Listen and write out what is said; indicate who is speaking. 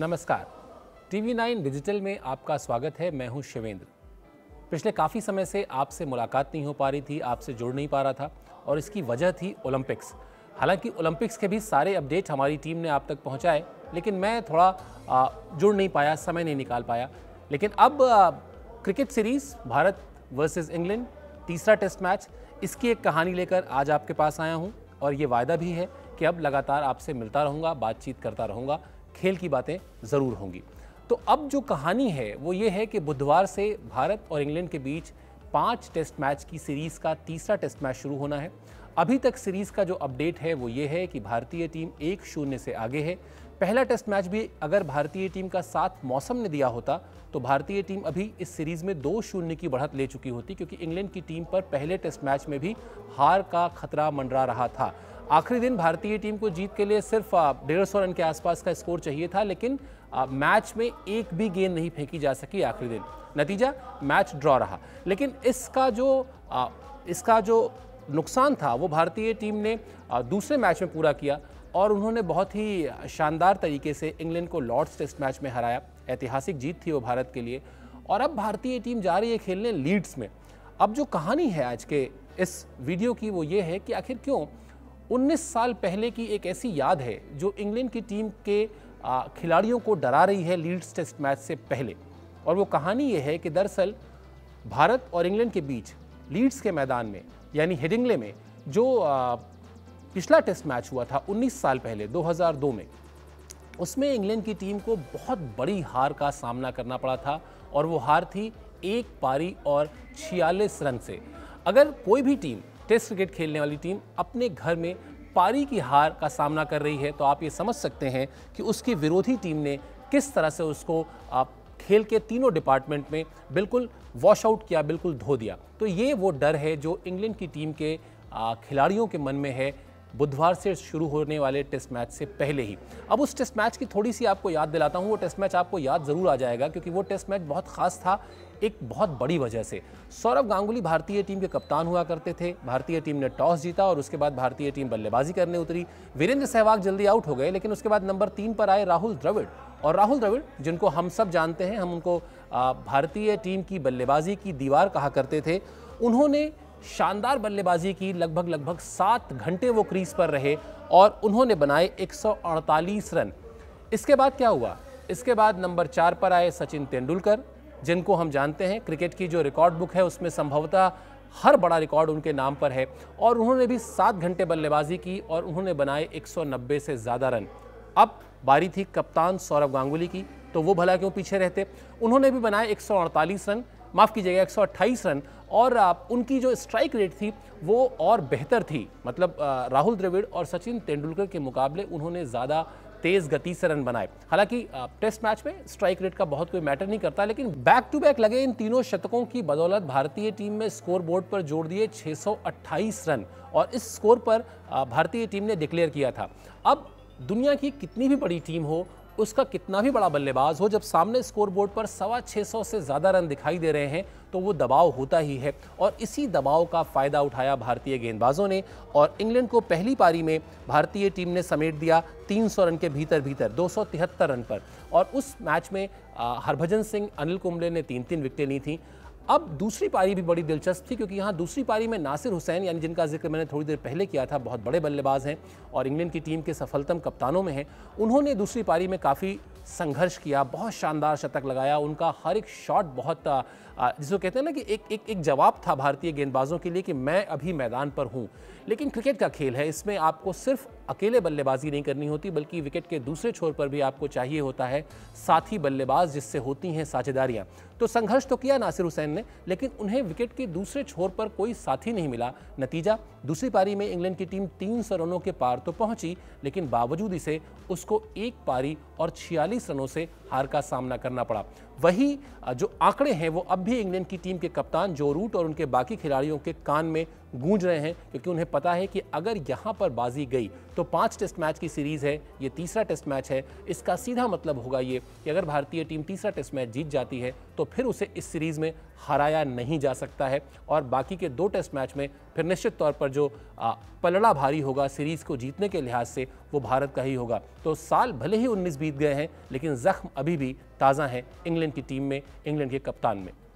Speaker 1: नमस्कार TV nine digital में आपका स्वागत है मैं हूं शिवेंद्र पिछले काफ़ी समय से आपसे मुलाकात नहीं हो पा रही थी आपसे जुड़ नहीं पा रहा था और इसकी वजह थी ओलंपिक्स हालांकि ओलंपिक्स के भी सारे अपडेट हमारी टीम ने आप तक पहुंचाए लेकिन मैं थोड़ा आ, जुड़ नहीं पाया समय नहीं निकाल पाया लेकिन अब आ, cricket series Bharat versus England तीसरा टेस्ट मैच इसकी एक कहानी लेकर आज आपके पास आया हूँ और ये वायदा भी है कि अब लगातार आपसे मिलता रहूँगा बातचीत करता रहूँगा खेल की बातें ज़रूर होंगी तो अब जो कहानी है वो ये है कि बुधवार से भारत और इंग्लैंड के बीच पाँच टेस्ट मैच की सीरीज़ का तीसरा टेस्ट मैच शुरू होना है अभी तक सीरीज़ का जो अपडेट है वो ये है कि भारतीय टीम एक शून्य से आगे है पहला टेस्ट मैच भी अगर भारतीय टीम का साथ मौसम ने दिया होता तो भारतीय टीम अभी इस सीरीज़ में दो शून्य की बढ़त ले चुकी होती क्योंकि इंग्लैंड की टीम पर पहले टेस्ट मैच में भी हार का खतरा मंडरा रहा था आखिरी दिन भारतीय टीम को जीत के लिए सिर्फ डेढ़ सौ रन के आसपास का स्कोर चाहिए था लेकिन मैच में एक भी गेंद नहीं फेंकी जा सकी आखिरी दिन नतीजा मैच ड्रॉ रहा लेकिन इसका जो इसका जो नुकसान था वो भारतीय टीम ने दूसरे मैच में पूरा किया और उन्होंने बहुत ही शानदार तरीके से इंग्लैंड को लॉर्ड्स टेस्ट मैच में हराया ऐतिहासिक जीत थी वो भारत के लिए और अब भारतीय टीम जा रही है खेलने लीड्स में अब जो कहानी है आज के इस वीडियो की वो ये है कि आखिर क्यों 19 साल पहले की एक ऐसी याद है जो इंग्लैंड की टीम के खिलाड़ियों को डरा रही है लीड्स टेस्ट मैच से पहले और वो कहानी ये है कि दरअसल भारत और इंग्लैंड के बीच लीड्स के मैदान में यानी हेडिंगले में जो पिछला टेस्ट मैच हुआ था 19 साल पहले 2002 में उसमें इंग्लैंड की टीम को बहुत बड़ी हार का सामना करना पड़ा था और वो हार थी एक पारी और छियालीस रन से अगर कोई भी टीम टेस्ट क्रिकेट खेलने वाली टीम अपने घर में पारी की हार का सामना कर रही है तो आप ये समझ सकते हैं कि उसकी विरोधी टीम ने किस तरह से उसको आप खेल के तीनों डिपार्टमेंट में बिल्कुल वॉश आउट किया बिल्कुल धो दिया तो ये वो डर है जो इंग्लैंड की टीम के खिलाड़ियों के मन में है बुधवार से शुरू होने वाले टेस्ट मैच से पहले ही अब उस टेस्ट मैच की थोड़ी सी आपको याद दिलाता हूँ वो टेस्ट मैच आपको याद ज़रूर आ जाएगा क्योंकि वो टेस्ट मैच बहुत खास था एक बहुत बड़ी वजह से सौरभ गांगुली भारतीय टीम के कप्तान हुआ करते थे भारतीय टीम ने टॉस जीता और उसके बाद भारतीय टीम बल्लेबाजी करने उतरी वीरेंद्र सहवाग जल्दी आउट हो गए लेकिन उसके बाद नंबर तीन पर आए राहुल द्रविड़ और राहुल द्रविड़ जिनको हम सब जानते हैं हम उनको भारतीय टीम की बल्लेबाजी की दीवार कहा करते थे उन्होंने शानदार बल्लेबाजी की लगभग लगभग सात घंटे वो क्रीज पर रहे और उन्होंने बनाए 148 रन इसके बाद क्या हुआ इसके बाद नंबर चार पर आए सचिन तेंदुलकर जिनको हम जानते हैं क्रिकेट की जो रिकॉर्ड बुक है उसमें संभवतः हर बड़ा रिकॉर्ड उनके नाम पर है और उन्होंने भी सात घंटे बल्लेबाजी की और उन्होंने बनाए 190 से ज़्यादा रन अब बारी थी कप्तान सौरव गांगुली की तो वो भला क्यों पीछे रहते उन्होंने भी बनाए 148 रन माफ़ कीजिएगा एक रन और उनकी जो स्ट्राइक रेट थी वो और बेहतर थी मतलब राहुल द्रविड़ और सचिन तेंदुलकर के मुकाबले उन्होंने ज़्यादा तेज़ गति से रन बनाए हालांकि टेस्ट मैच में स्ट्राइक रेट का बहुत कोई मैटर नहीं करता लेकिन बैक टू बैक लगे इन तीनों शतकों की बदौलत भारतीय टीम में स्कोर बोर्ड पर जोड़ दिए 628 रन और इस स्कोर पर भारतीय टीम ने डिक्लेयर किया था अब दुनिया की कितनी भी बड़ी टीम हो उसका कितना भी बड़ा बल्लेबाज हो जब सामने स्कोरबोर्ड पर सवा छः सौ से ज़्यादा रन दिखाई दे रहे हैं तो वो दबाव होता ही है और इसी दबाव का फ़ायदा उठाया भारतीय गेंदबाजों ने और इंग्लैंड को पहली पारी में भारतीय टीम ने समेट दिया 300 रन के भीतर भीतर दो रन पर और उस मैच में हरभजन सिंह अनिल कुंबले ने तीन तीन विकटें ली थीं अब दूसरी पारी भी बड़ी दिलचस्प थी क्योंकि यहाँ दूसरी पारी में नासिर हुसैन यानी जिनका जिक्र मैंने थोड़ी देर पहले किया था बहुत बड़े बल्लेबाज हैं और इंग्लैंड की टीम के सफलतम कप्तानों में हैं उन्होंने दूसरी पारी में काफ़ी संघर्ष किया बहुत शानदार शतक लगाया उनका हर एक शॉट बहुत जिसको कहते हैं ना कि एक एक एक जवाब था भारतीय गेंदबाजों के लिए कि मैं अभी मैदान पर हूँ लेकिन क्रिकेट का खेल है इसमें आपको सिर्फ अकेले बल्लेबाजी नहीं करनी होती बल्कि विकेट के दूसरे छोर पर भी आपको चाहिए होता है साथी बल्लेबाज जिससे होती हैं साझेदारियाँ तो संघर्ष तो किया नासिर हुसैन ने लेकिन उन्हें विकेट के दूसरे छोर पर कोई साथी नहीं मिला नतीजा दूसरी पारी में इंग्लैंड की टीम तीन सौ रनों के पार तो पहुंची लेकिन बावजूद इसे उसको एक पारी और 46 रनों से हार का सामना करना पड़ा वही जो आंकड़े हैं वो अब भी इंग्लैंड की टीम के कप्तान जो रूट और उनके बाकी खिलाड़ियों के कान में गूंज रहे हैं क्योंकि उन्हें पता है कि अगर यहाँ पर बाजी गई तो पाँच टेस्ट मैच की सीरीज़ है ये तीसरा टेस्ट मैच है इसका सीधा मतलब होगा ये कि अगर भारतीय टीम तीसरा टेस्ट मैच जीत जाती है तो फिर उसे इस सीरीज़ में हराया नहीं जा सकता है और बाकी के दो टेस्ट मैच में फिर निश्चित तौर पर जो पलड़ा भारी होगा सीरीज़ को जीतने के लिहाज से वो भारत का ही होगा तो साल भले ही उन्नीस बीत गए हैं लेकिन ज़ख्म अभी भी ताज़ा हैं इंग्लैंड की टीम में इंग्लैंड के कप्तान में